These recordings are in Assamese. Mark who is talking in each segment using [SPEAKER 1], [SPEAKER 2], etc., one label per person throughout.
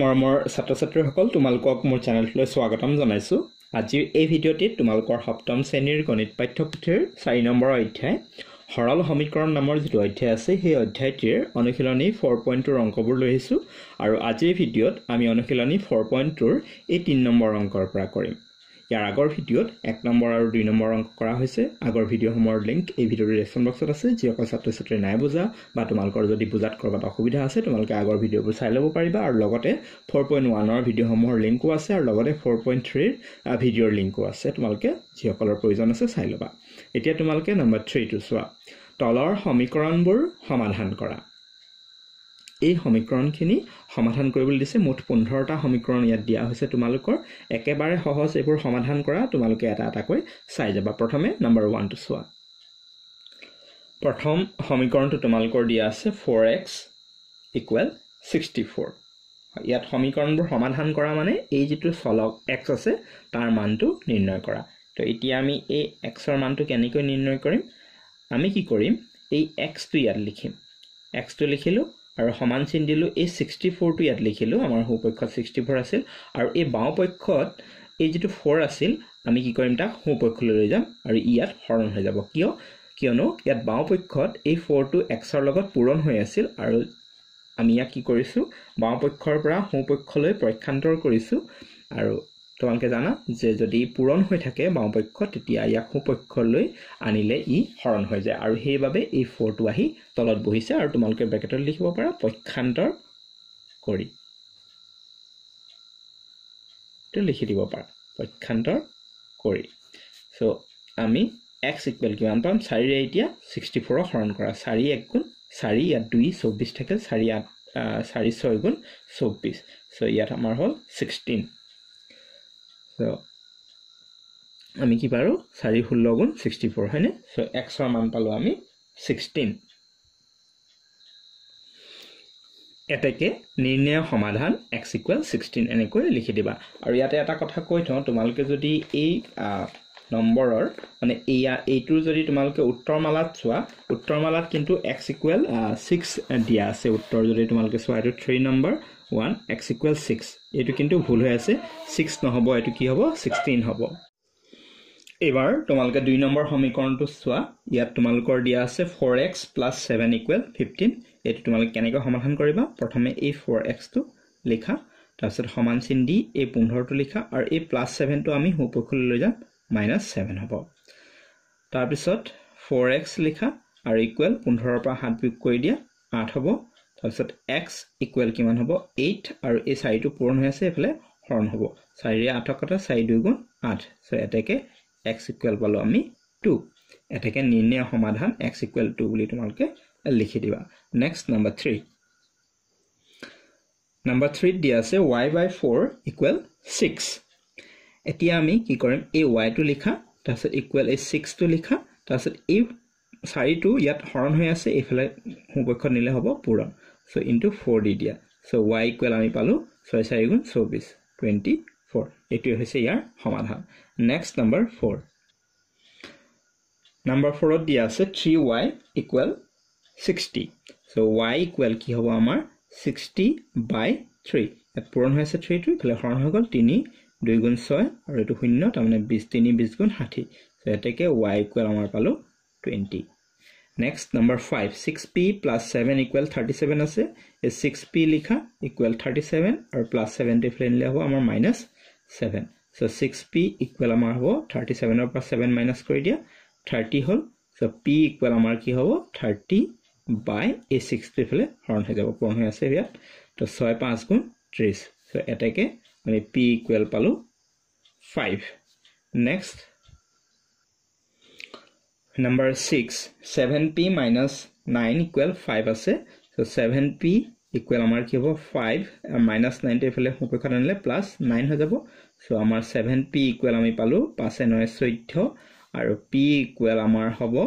[SPEAKER 1] মৰমৰ ছাত্ৰ ছাত্ৰীসকল তোমালোকক মোৰ চেনেলটোলৈ স্বাগতম জনাইছোঁ আজিৰ এই ভিডিঅ'টিত তোমালোকৰ সপ্তম শ্ৰেণীৰ গণিত পাঠ্যপুথিৰ চাৰি নম্বৰ অধ্যায় সৰল সমীকৰণ নামৰ যিটো অধ্যায় আছে সেই অধ্যায়টিৰ অনুশীলনী ফ'ৰ পইণ্ট টুৰ অংকবোৰ লৈ আহিছোঁ আৰু আজিৰ ভিডিঅ'ত আমি অনুশীলনী ফ'ৰ পইণ্ট টুৰ এই তিনি নম্বৰ অংকৰ পৰা কৰিম ইয়াৰ আগৰ ভিডিঅ'ত এক নম্বৰ আৰু দুই নম্বৰ অংক কৰা হৈছে আগৰ ভিডিঅ'সমূহৰ লিংক এই ভিডিঅ'ৰ ৰেচন বক্সত আছে যিসকল ছাত্ৰ ছাত্ৰী নাই বুজা বা তোমালোকৰ যদি বুজাত ক'ৰবাত অসুবিধা আছে তোমালোকে আগৰ ভিডিঅ'বোৰ চাই ল'ব পাৰিবা আৰু লগতে ফ'ৰ পইণ্ট ওৱানৰ ভিডিঅ'সমূহৰ লিংকো আছে আৰু লগতে ফ'ৰ পইণ্ট থ্ৰীৰ ভিডিঅ'ৰ লিংকো আছে তোমালোকে যিসকলৰ প্ৰয়োজন আছে চাই ল'বা এতিয়া তোমালোকে নম্বৰ থ্ৰীটো চোৱা তলৰ সমীকৰণবোৰ সমাধান কৰা এই সমীকৰণখিনি সমাধান কৰিবলৈ দিছে মুঠ পোন্ধৰটা সমীকৰণ ইয়াত দিয়া হৈছে তোমালোকৰ একেবাৰে সহজ এইবোৰ সমাধান কৰা তোমালোকে এটা এটাকৈ চাই যাবা প্ৰথমে নাম্বাৰ ওৱানটো চোৱা প্ৰথম সমীকৰণটো তোমালোকৰ দিয়া আছে four x equal sixty four ইয়াত সমীকৰণবোৰ সমাধান কৰা মানে এই যিটো চলক এক্স আছে তাৰ মানটো নিৰ্ণয় কৰা তো এতিয়া আমি এই এক্সৰ মানটো কেনেকৈ নিৰ্ণয় কৰিম আমি কি কৰিম এই এক্সটো ইয়াত লিখিম এক্সটো লিখিলোঁ আৰু সমান চিন দিলোঁ এই ছিক্সটি ফ'ৰটো ইয়াত লিখিলোঁ আমাৰ সোঁপক্ষত ছিক্সটি ফ'ৰ আছিল আৰু এই বাওঁ পক্ষত এই যিটো ফ'ৰ আছিল আমি কি কৰিম তাক সোঁপক্ষলৈ লৈ যাম আৰু ইয়াত হৰণ হৈ যাব কিয় কিয়নো ইয়াত বাওঁ পক্ষত এই ফ'ৰটো এক্সৰ লগত পূৰণ হৈ আছিল আৰু আমি ইয়াক কি কৰিছোঁ বাওঁ পক্ষৰ পৰা সোঁপক্ষলৈ পক্ষান্তৰ কৰিছোঁ আৰু তোমালোকে জানা যে যদি পূৰণ হৈ থাকে বাওঁপক্ষ তেতিয়া ইয়াক সুপক্ষলৈ আনিলে ই হৰণ হৈ যায় আৰু সেইবাবে এই ফ'ৰটো আহি তলত বহিছে আৰু তোমালোকে ব্ৰেকেটত লিখিব পাৰা পক্ষান্তৰ কৰি লিখি দিব পাৰা পক্ষান্তৰ কৰি চ' আমি এক্স ইকুৱেল কিমান পাম চাৰিৰে এতিয়া ছিক্সটি ফ'ৰৰ হৰণ কৰা চাৰি এক গুণ চাৰি ইয়াত দুই চৌব্বিছ থাকিল চাৰি আঠ চাৰি ছয় গুণ চৌব্বিছ চ' ইয়াত আমাৰ হ'ল ছিক্সটিন আমি কি পাৰোঁ চাৰি ষোল্ল গুণ ছিক্সটি ফ'ৰ হয়নে চ' এক্সৰ মান পালোঁ আমি ছিক্সটিন এতেকে নিৰ্ণয় সমাধান এক্স ইকুৱেল ছিক্সটিন এনেকৈ লিখি দিবা আৰু ইয়াতে এটা কথা কৈ থওঁ তোমালোকে যদি এই নম্বৰৰ মানে এয়া এইটোৰ যদি তোমালোকে উত্তৰমালাত চোৱা উত্তৰমালাত কিন্তু এক্স ইকুৱেল ছিক্স দিয়া আছে উত্তৰ যদি তোমালোকে চোৱা এইটো three number one x equal six এইটো কিন্তু ভুল হৈ আছে ছিক্স নহ'ব এইটো কি হ'ব ছিক্সটিন হ'ব এইবাৰ তোমালোকে দুই নম্বৰ সমীকৰণটো চোৱা ইয়াত তোমালোকৰ দিয়া আছে four x plus seven equal fifteen এইটো তোমালোকে কেনেকৈ সমাধান কৰিবা প্ৰথমে এই ফ'ৰ এক্সটো লিখা তাৰপিছত সমান চিন দি এই পোন্ধৰটো লিখা আৰু এই প্লাছ ছেভেনটো আমি সুপক্ষলৈ লৈ যাম মাইনাছ ছেভেন হ'ব তাৰপিছত ফ'ৰ এক্স লিখা আৰু ইকুৱেল পোন্ধৰৰ পৰা সাত বিয়োগ কৰি দিয়া আঠ হ'ব তাৰপিছত এক্স ইকুৱেল কিমান হ'ব এইট আৰু এই চাৰিটো পূৰণ হৈ আছে এইফালে হৰণ হ'ব চাৰিৰে আঠ কথা চাৰি দুই গুণ আঠ চ' এতেকে এক্স ইকুৱেল পালোঁ আমি টু এতেকে নিৰ্ণয় সমাধান এক্স ইকুৱেল টু বুলি তোমালোকে লিখি দিবা নেক্সট নাম্বাৰ থ্ৰী নাম্বাৰ থ্ৰীত দিয়া আছে y by four equal six এতিয়া আমি কি কৰিম এই ৱাইটো লিখা তাৰপিছত ইকুৱেল এই ছিক্সটো লিখা তাৰপিছত এই চাৰিটো ইয়াত হৰণ হৈ আছে এইফালে সুপক্ষত নিলে হ'ব পূৰণ চ' ইনটু ফ'ৰ দি দিয়া চ' ৱাই ইকুৱেল আমি পালোঁ ছয় চাৰি গুণ চৌবিছ টুৱেণ্টি ফ'ৰ এইটোৱে হৈছে ইয়াৰ সমাধান নেক্সট নাম্বাৰ ফ'ৰ নাম্বাৰ ফ'ৰত দিয়া আছে three y equal sixty so' y equal কি হ'ব আমাৰ ছিক্সটি বাই থ্ৰী ইয়াত পূৰণ হৈ আছে থ্ৰীটো ইফালে হৰণ হৈ গ'ল তিনি দুই গুণ ছয় আৰু এইটো শূন্য তাৰমানে বিছ তিনি বিছ গুণ ষাঠি চ' ইয়াতেকে ৱাই ইকুৱেল আমাৰ পালোঁ twenty next number five six p plus seven equal thirty seven আছে এই ছিক্স পি লিখা ইকুৱেল থাৰ্টি ছেভেন আৰু প্লাছ ছেভেন ডি ফ্ৰেণ্ডলি হ'ব আমাৰ minus seven so' six p equal আমাৰ হ'ব থাৰ্টি ছেভেনৰ পৰা ছেভেন মাইনাছ কৰি দিয়া থাৰ্টি হ'ল চ' পি ইকুৱেল আমাৰ কি হ'ব থাৰ্টি বাই এই ছিক্সটো এইফালে হৰণ হৈ যাব পূৰণ হৈ আছে ইয়াত ত' ছয় পাঁচ গুণ ত্ৰিছ চ' এটাকে আমি পি ইকুৱেল পালোঁ five next number six seven p minus nine equal five আছে চ' ছেভেন পি ইকুৱেল আমাৰ কি হ'ব ফাইভ মাইনাছ নাইনটো এইফালে সুপক্ষত আনিলে প্লাছ নাইন হৈ যাব চ' আমাৰ ছেভেন পি ইকুৱেল আমি পালোঁ পাঁচে নয় চৈধ্য আৰু পি ইকুৱেল আমাৰ হ'ব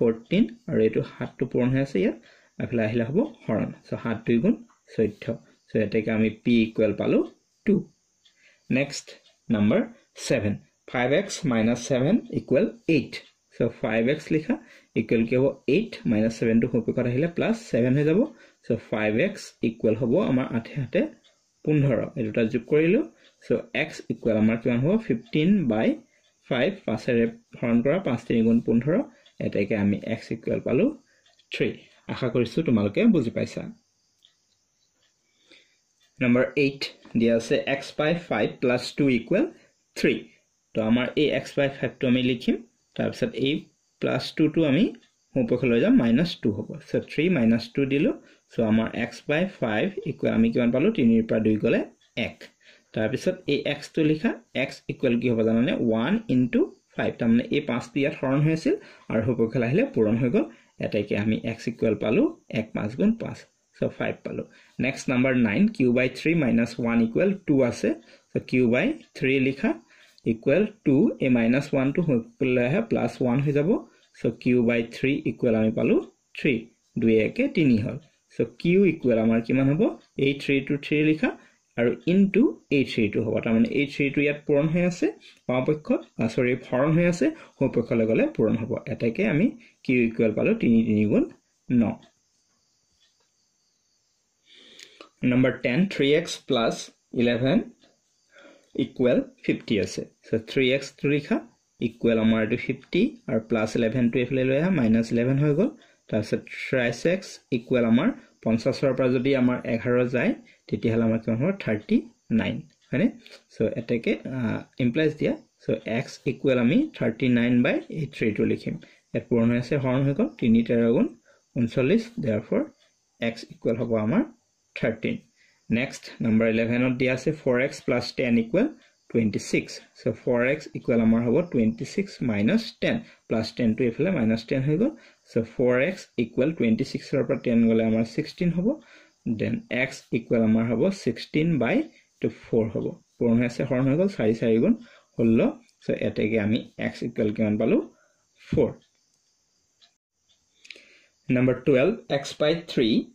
[SPEAKER 1] ফৰ্টিন আৰু এইটো সাতটো পূৰণ হৈ আছে ইয়াত এইফালে আহিলে হ'ব হৰণ চ' সাত দুই গুণ চৈধ্য চ' ইয়াতে আমি পি ইকুৱেল পালোঁ two next number seven five x minus seven equal eight so five x লিখা ইকুৱেল কি হ'ব এইট মাইনাছ ছেভেনটো সম্পৰ্কত আহিলে প্লাছ ছেভেন হৈ যাব চ' ফাইভ এক্স ইকুৱেল হ'ব আমাৰ আঠে হাতে পোন্ধৰ এই দুটা যোগ কৰিলোঁ চ' এক্স ইকুৱেল আমাৰ কিমান হ'ব ফিফটিন বাই ফাইভ পাঁচেৰে হৰণ কৰা পাঁচ তিনি গুণ পোন্ধৰ এতেকৈ আমি এক্স ইকুৱেল পালোঁ থ্ৰী আশা কৰিছোঁ তোমালোকে বুজি পাইছা নম্বৰ এইট দিয়া আছে x by five plus two equal three তো আমাৰ এই এক্স বাই ফাইভটো আমি লিখিম তাৰপিছত এই প্লাছ টুটো আমি সোঁপক্ষে লৈ যাম মাইনাছ টু হ'ব চ' থ্ৰী মাইনাছ টু দিলোঁ চ' আমাৰ এক্স বাই ফাইভ ইকুৱেল আমি কিমান পালোঁ তিনিৰ পৰা দুই গ'লে এক তাৰপিছত এই এক্সটো লিখা এক্স ইকুৱেল কি হ'ব জানানে ওৱান ইনটু ফাইভ তাৰমানে এই পাঁচটো ইয়াত হৰণ হৈ আছিল আৰু সোঁপক্ষেল আহিলে পূৰণ হৈ গ'ল এতেকে আমি এক্স ইকুৱেল পালোঁ এক পাঁচ গুণ পাঁচ চ' ফাইভ পালোঁ next number nine q by three minus one equal two আছে চ' কিউ বাই থ্ৰী লিখা ইকুৱেল টু এই মাইনাছ ওৱানটো হৈ পেলাই আহে প্লাছ ওৱান হৈ যাব so' q by three equal আমি পালোঁ থ্ৰী দুই একে তিনি হ'ল চ' কিউ ইকুৱেল আমাৰ কিমান হ'ব এই থ্ৰী টু থ্ৰী লিখা আৰু ইন টু এই থ্ৰীটো হ'ব তাৰমানে এই থ্ৰীটো ইয়াত পূৰণ হৈ আছে বাওঁপক্ষ চৰি হৰণ হৈ আছে সোঁপক্ষলৈ গ'লে পূৰণ হ'ব এতেকে আমি কিউ ইকুৱেল পালোঁ তিনি তিনি গুণ number ten three x plus eleven equal fifty আছে চ' থ্ৰী এক্সটো লিখা ইকুৱেল আমাৰ এইটো ফিফটি আৰু প্লাছ ইলেভেনটো এইফালে লৈ আহা মাইনাছ ইলেভেন হৈ গ'ল তাৰপিছত থ্ৰাইছ এক্স ইকুৱেল আমাৰ পঞ্চাছৰ পৰা যদি আমাৰ এঘাৰ যায় তেতিয়াহ'লে আমাৰ কিমান হ'ব থাৰ্টি নাইন হয়নে চ' এতেকে ইমপ্লাইজ দিয়া চ' এক্স ইকুৱেল আমি থাৰ্টি নাইন বাই এই থ্ৰীটো লিখিম ইয়াত পূৰণ হৈ আছে হৰণ হৈ গ'ল তিনি তেৰ গুণ ঊনচল্লিছ ডেয়াৰ ফৰ এক্স ইকুৱেল হ'ব আমাৰ thirteen Next, number 11 of DSA 4x plus 10 equal 26. So 4x equal amar hobo 26 minus 10. Plus 10 to FLA minus 10 hobo. So 4x equal 26 over 10 gole amar 16 hobo. Then x equal amar hobo 16 by to 4 hobo. Purno hai se horn hobo, sari sari gun. Hullo. So etake ami x equal given balu 4. Number 12, x by 3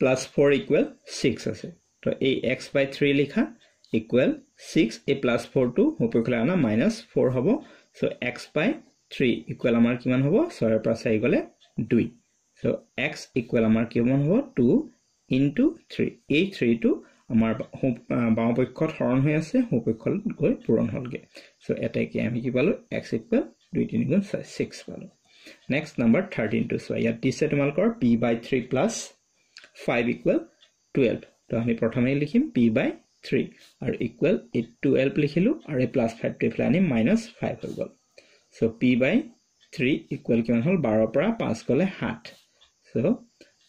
[SPEAKER 1] plus 4 equal 6 ase. তো এই এক্স বাই থ্ৰী লিখা ইকুৱেল ছিক্স এই প্লাছ ফ'ৰটো সোঁপক্ষলৈ আমাৰ মাইনাছ ফ'ৰ হ'ব so' x by three equal আমাৰ কিমান হ'ব ছয়ৰ পৰা চাৰি গ'লে দুই চ' এক্স ইকুৱেল আমাৰ কিমান হ'ব টু ইনটু থ্ৰী এই থ্ৰীটো আমাৰ সোঁ বাওঁপক্ষত হৰণ হৈ আছে সোঁপক্ষত গৈ পূৰণ হ'লগৈ চ' এতেকে আমি কি পালোঁ এক্স ইকুৱেল দুই তিনি গুণ চাই ছিক্স পালোঁ নেক্সট নাম্বাৰ থাৰ্টিনটো চোৱা ইয়াত দিছে তোমালোকৰ p by three plus five equal twelve তো আমি প্রথমে লিখিম পি বাই থ্রি আর ইকুয়াল এইট টুয়েলভ লিখিল আর এই প্লাস ফাইভ ট্রিপলে আনি মাইনাস ফাইভ হয়ে গেল so p by three equal কি হল বারোরপা পাঁচ গলে সাত সো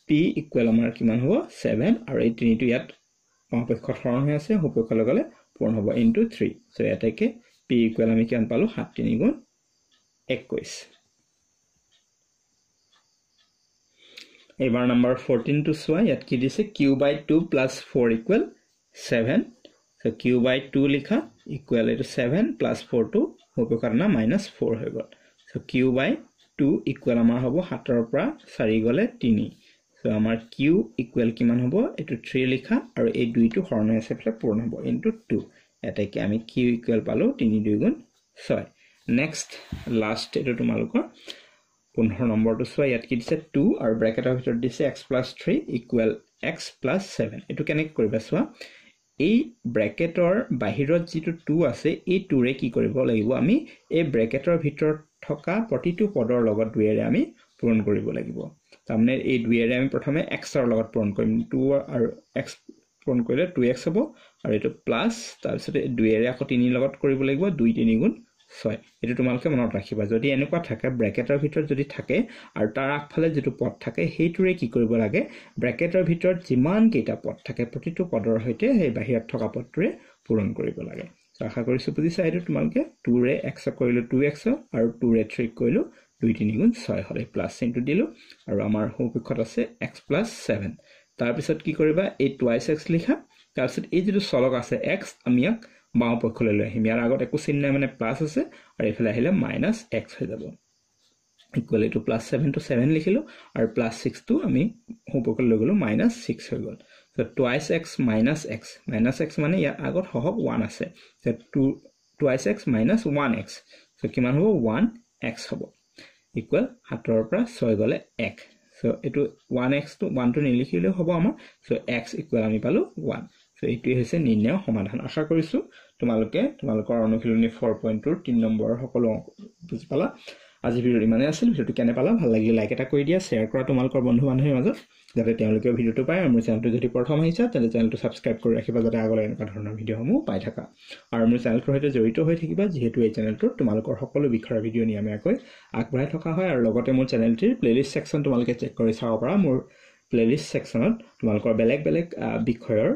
[SPEAKER 1] পি ইকুয়াল আমার কি হব সেভেন আর এই তিনটি বাঁপক্ষ হরণ হয়ে আছে সুপক্ষ লগালে পূরণ হব ইন্টু থ্রি সো এটাকে পি ইকুয়াল আমি কি পালো সাত তিন গুণ একুশ এইবাৰ নাম্বাৰ ফৰ্টিনটো চোৱা ইয়াত কি দিছে q by two plus four equal seven so' q by two লিখা ইকুৱেল এইটো ছেভেন প্লাছ ফ'ৰটো হৈ গ'ল কাৰণ মাইনাছ ফ'ৰ হৈ গ'ল so' q by two equal আমাৰ হ'ব সাতৰ পৰা চাৰি গ'লে তিনি চ' আমাৰ কিউ ইকুৱেল কিমান হ'ব এইটো থ্ৰী লিখা আৰু এই দুইটো হৰ্ণ হৈ আছে পেলাই পূৰণ হ'ব ইনটু টু এতেকে আমি কিউ ইকুৱেল পালোঁ তিনি দুই গুণ ছয় নেক্সট লাষ্ট এইটো তোমালোকৰ পোন্ধৰ নম্বৰটো চোৱা ইয়াত কি দিছে টু আৰু ব্ৰেকেটৰ ভিতৰত দিছে x plus three equal x plus seven এইটো কেনেকৈ কৰিবা চোৱা এই ব্ৰেকেটৰ বাহিৰত যিটো টু আছে এই টুৰে কি কৰিব লাগিব আমি এই ব্ৰেকেটৰ ভিতৰত থকা প্ৰতিটো পদৰ লগত দুয়েৰে আমি পূৰণ কৰিব লাগিব তাৰমানে এই দুয়েৰে আমি প্ৰথমে এক্সৰ লগত পূৰণ কৰিম টু আৰু এক্স পূৰণ কৰিলে টু এক্স হ'ব আৰু এইটো প্লাছ তাৰপিছতে দুয়েৰে আকৌ তিনিৰ লগত কৰিব লাগিব দুই তিনি ছয় এইটো তোমালোকে মনত ৰাখিবা যদি এনেকুৱা থাকে ব্ৰেকেটৰ ভিতৰত যদি থাকে আৰু তাৰ আগফালে যিটো পদ থাকে সেইটোৰে কি কৰিব লাগে ব্ৰেকেটৰ ভিতৰত যিমানকেইটা পদ থাকে প্ৰতিটো পদৰ সৈতে সেই বাহিৰত থকা পদটোৰে পূৰণ কৰিব লাগে চ' আশা কৰিছোঁ বুজিছা এইটো তোমালোকে টুৰে এক্স কৰিলোঁ টু এক্স আৰু টুৰে থ্ৰী কৰিলোঁ দুই তিনি গুণ ছয় হ'লে প্লাছ চিনটো দিলোঁ আৰু আমাৰ সৌপক্ষত আছে এক্স প্লাছ ছেভেন তাৰপিছত কি কৰিবা এই টুৱাইছ এক্স লিখা তাৰপিছত এই যিটো চলক আছে এক্স আমি ইয়াক বাওঁ পক্ষলৈ লৈ আহিম ইয়াৰ আগত একো চিন নাই মানে প্লাছ আছে আৰু এইফালে আহিলে মাইনাছ এক্স হৈ যাব ইকুৱেলি two plus seven two seven লিখিলোঁ আৰু প্লাছ ছিক্সটো আমি সোঁপক্ষলৈ লৈ গ'লোঁ মাইনাছ ছিক্স হৈ গ'ল so' twice x minus x minus x মানে ইয়াৰ আগত সহক ওৱান আছে two twice x minus one x so' কিমান হ'ব ওৱান এক্স হ'ব ইকুৱেল সাতৰ পৰা ছয় গ'লে এক চ' এইটো ওৱান এক্সটো ওৱানটো নিলিখিলেও হ'ব আমাৰ চ' এক্স ইকুৱেল আমি পালোঁ ওৱান চ' এইটোৱে হৈছে নিৰ্ণয় সমাধান আশা কৰিছোঁ তোমালোকে তোমালোকৰ অনুশীলনী ফ'ৰ পইণ্টটোৰ তিনি নম্বৰৰ সকলো বুজি পালা আজি ভিডিঅ'টো ইমানেই আছিল ভিডিঅ'টো কেনে পালা ভাল লাগিলে লাইক এটা কৰি দিয়া শ্বেয়াৰ কৰা তোমালোকৰ বন্ধু বান্ধৱীৰ মাজত যাতে তেওঁলোকেও ভিডিঅ'টো পায় আৰু মোৰ চেনেলটো যদি প্ৰথম আহিছা তেন্তে চেনেলটো ছাবস্ক্ৰাইব কৰি ৰাখিবা যাতে আগলৈ এনেকুৱা ধৰণৰ ভিডিঅ'সমূহ পাই থাকা আৰু মোৰ চেনেলটোৰ সৈতে জড়িত হৈ থাকিবা যিহেতু এই চেনেলটোত তোমালোকৰ সকলো বিষয়ৰ ভিডিঅ' নিয়মীয়াকৈ আগবঢ়াই থকা হয় আৰু লগতে মোৰ চেনেলটিৰ প্লে'লিষ্ট ছেকশ্যন তোমালোকে চেক কৰি চাব পাৰা মোৰ প্লে'লিষ্ট ছেকশ্যনত তোমালোকৰ বেলেগ বেলেগ বিষয়ৰ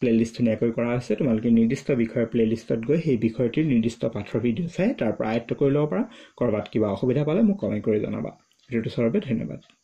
[SPEAKER 1] প্লে'লিষ্ট ধুনীয়াকৈ কৰা হৈছে তোমালোকে নিৰ্দিষ্ট বিষয়ৰ প্লে'লিষ্টত গৈ সেই বিষয়টিৰ নিৰ্দিষ্ট পাঠৰ ভিডিঅ' চাই তাৰ পৰা আয়ত্ব কৰি ল'ব পাৰা ক'ৰবাত কিবা অসুবিধা পালে মোক কমেণ্ট কৰি জনাবা ভিডিঅ'টোৰ স্বৰূপে ধন্যবাদ